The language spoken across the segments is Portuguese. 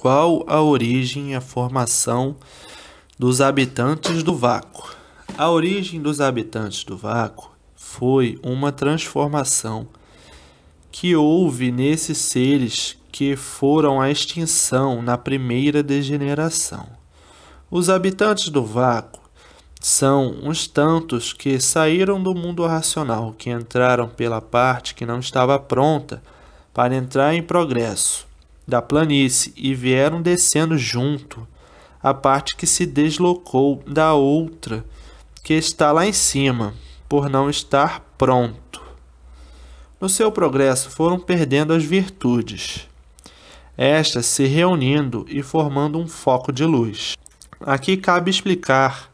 Qual a origem e a formação dos habitantes do vácuo? A origem dos habitantes do vácuo foi uma transformação que houve nesses seres que foram à extinção na primeira degeneração. Os habitantes do vácuo são uns tantos que saíram do mundo racional, que entraram pela parte que não estava pronta para entrar em progresso da planície e vieram descendo junto a parte que se deslocou da outra que está lá em cima, por não estar pronto. No seu progresso foram perdendo as virtudes, estas se reunindo e formando um foco de luz. Aqui cabe explicar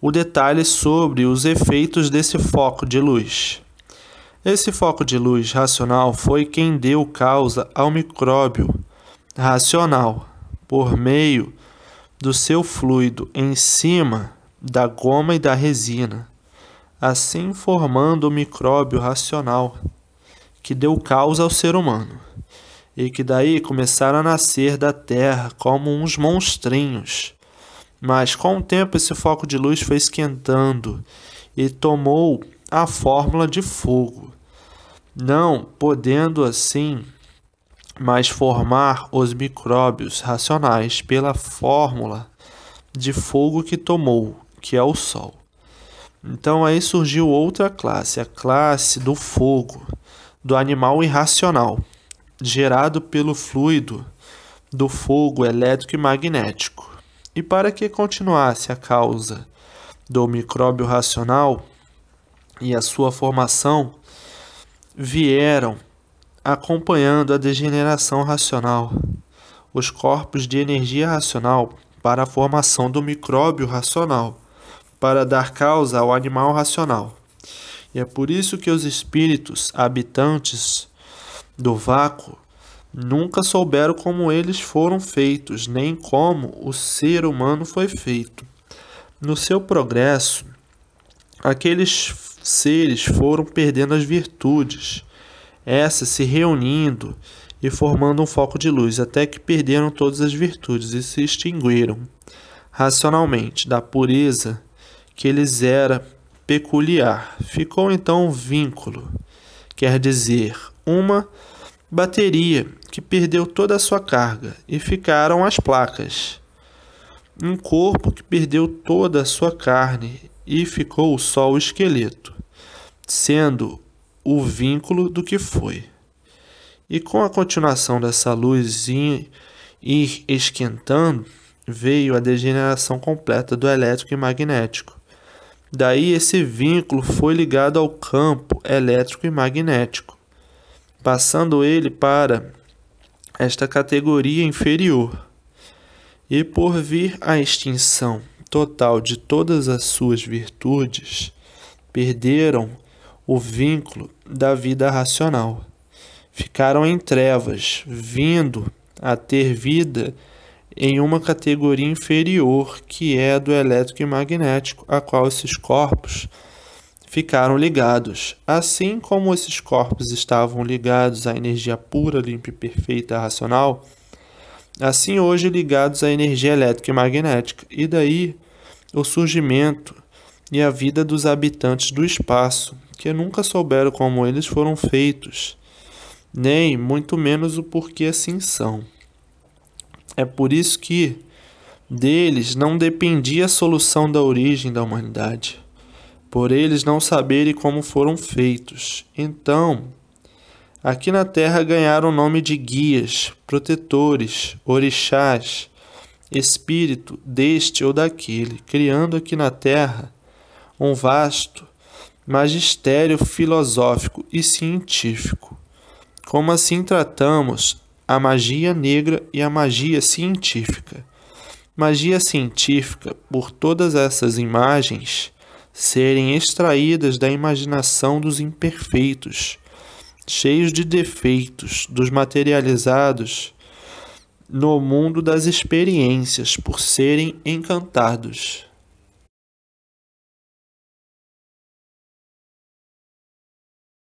o detalhe sobre os efeitos desse foco de luz. Esse foco de luz racional foi quem deu causa ao micróbio racional por meio do seu fluido em cima da goma e da resina, assim formando o micróbio racional que deu causa ao ser humano e que daí começaram a nascer da terra como uns monstrinhos. Mas com o tempo esse foco de luz foi esquentando e tomou a fórmula de fogo, não podendo assim mas formar os micróbios racionais pela fórmula de fogo que tomou, que é o Sol. Então aí surgiu outra classe, a classe do fogo, do animal irracional, gerado pelo fluido do fogo elétrico e magnético. E para que continuasse a causa do micróbio racional e a sua formação, vieram acompanhando a degeneração racional, os corpos de energia racional para a formação do micróbio racional, para dar causa ao animal racional. E é por isso que os espíritos habitantes do vácuo nunca souberam como eles foram feitos, nem como o ser humano foi feito. No seu progresso, aqueles seres foram perdendo as virtudes, essas se reunindo e formando um foco de luz, até que perderam todas as virtudes e se extinguiram racionalmente da pureza que lhes era peculiar. Ficou então um vínculo, quer dizer, uma bateria que perdeu toda a sua carga e ficaram as placas. Um corpo que perdeu toda a sua carne e ficou só o esqueleto, sendo o vínculo do que foi. E com a continuação dessa luz ir esquentando, veio a degeneração completa do elétrico e magnético. Daí esse vínculo foi ligado ao campo elétrico e magnético, passando ele para esta categoria inferior. E por vir a extinção total de todas as suas virtudes, perderam o vínculo da vida racional. Ficaram em trevas, vindo a ter vida em uma categoria inferior, que é do elétrico e magnético, a qual esses corpos ficaram ligados. Assim como esses corpos estavam ligados à energia pura, limpa e perfeita racional, assim hoje ligados à energia elétrica e magnética, e daí o surgimento e a vida dos habitantes do espaço, que nunca souberam como eles foram feitos, nem muito menos o porquê assim são. É por isso que deles não dependia a solução da origem da humanidade, por eles não saberem como foram feitos. Então, aqui na Terra ganharam o nome de guias, protetores, orixás, espírito deste ou daquele, criando aqui na Terra um vasto magistério filosófico e científico. Como assim tratamos a magia negra e a magia científica? Magia científica, por todas essas imagens serem extraídas da imaginação dos imperfeitos, cheios de defeitos, dos materializados no mundo das experiências por serem encantados.